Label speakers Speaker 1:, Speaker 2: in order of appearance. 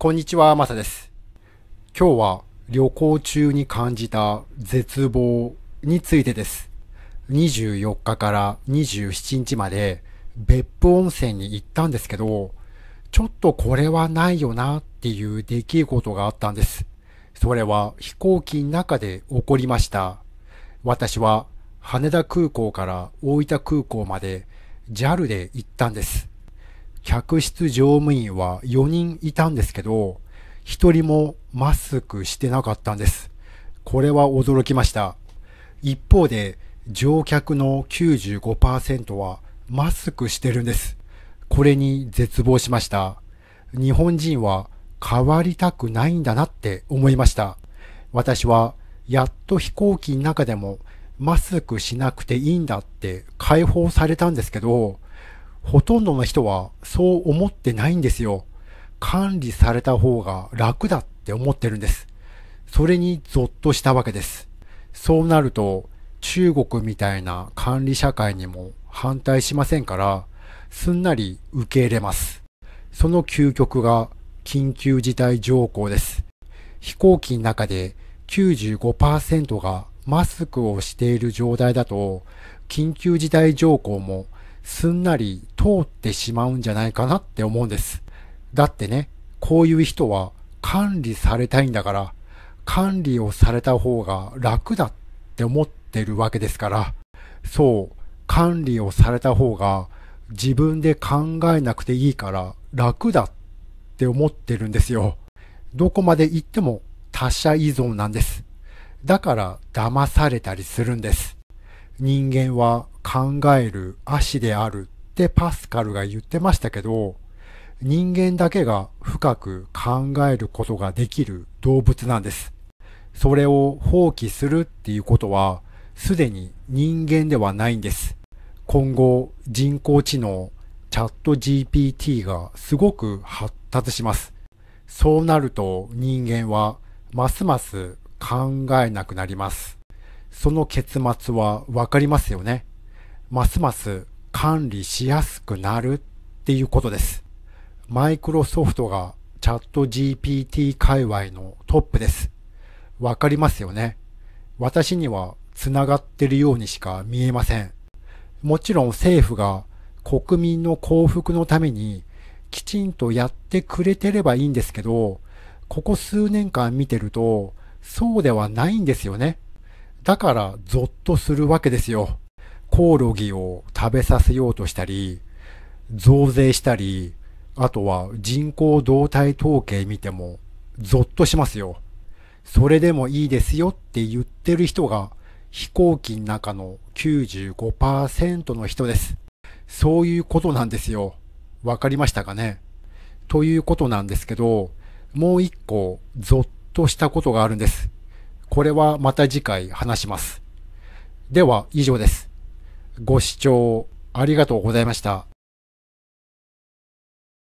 Speaker 1: こんにちは、まさです。今日は旅行中に感じた絶望についてです。24日から27日まで別府温泉に行ったんですけど、ちょっとこれはないよなっていう出来事があったんです。それは飛行機の中で起こりました。私は羽田空港から大分空港まで JAL で行ったんです。客室乗務員は4人いたんですけど、1人もマスクしてなかったんです。これは驚きました。一方で、乗客の95%はマスクしてるんです。これに絶望しました。日本人は変わりたくないんだなって思いました。私はやっと飛行機の中でもマスクしなくていいんだって解放されたんですけど、ほとんどの人はそう思ってないんですよ。管理された方が楽だって思ってるんです。それにゾッとしたわけです。そうなると中国みたいな管理社会にも反対しませんから、すんなり受け入れます。その究極が緊急事態条項です。飛行機の中で95%がマスクをしている状態だと、緊急事態条項もすんなり通ってしまうんじゃないかなって思うんです。だってね、こういう人は管理されたいんだから、管理をされた方が楽だって思ってるわけですから、そう、管理をされた方が自分で考えなくていいから楽だって思ってるんですよ。どこまで行っても他者依存なんです。だから騙されたりするんです。人間は考える足であるってパスカルが言ってましたけど、人間だけが深く考えることができる動物なんです。それを放棄するっていうことは、すでに人間ではないんです。今後、人工知能、チャット GPT がすごく発達します。そうなると人間はますます考えなくなります。その結末はわかりますよね。ますます管理しやすくなるっていうことです。マイクロソフトがチャット GPT 界隈のトップです。わかりますよね。私には繋がってるようにしか見えません。もちろん政府が国民の幸福のためにきちんとやってくれてればいいんですけど、ここ数年間見てるとそうではないんですよね。だからゾッとするわけですよ。コオロギを食べさせようとしたり、増税したり、あとは人口動態統計見てもゾッとしますよ。それでもいいですよって言ってる人が飛行機の中の95%の人です。そういうことなんですよ。わかりましたかねということなんですけど、もう一個ゾッとしたことがあるんです。これはまた次回話します。では以上です。ご視聴ありがとうございました。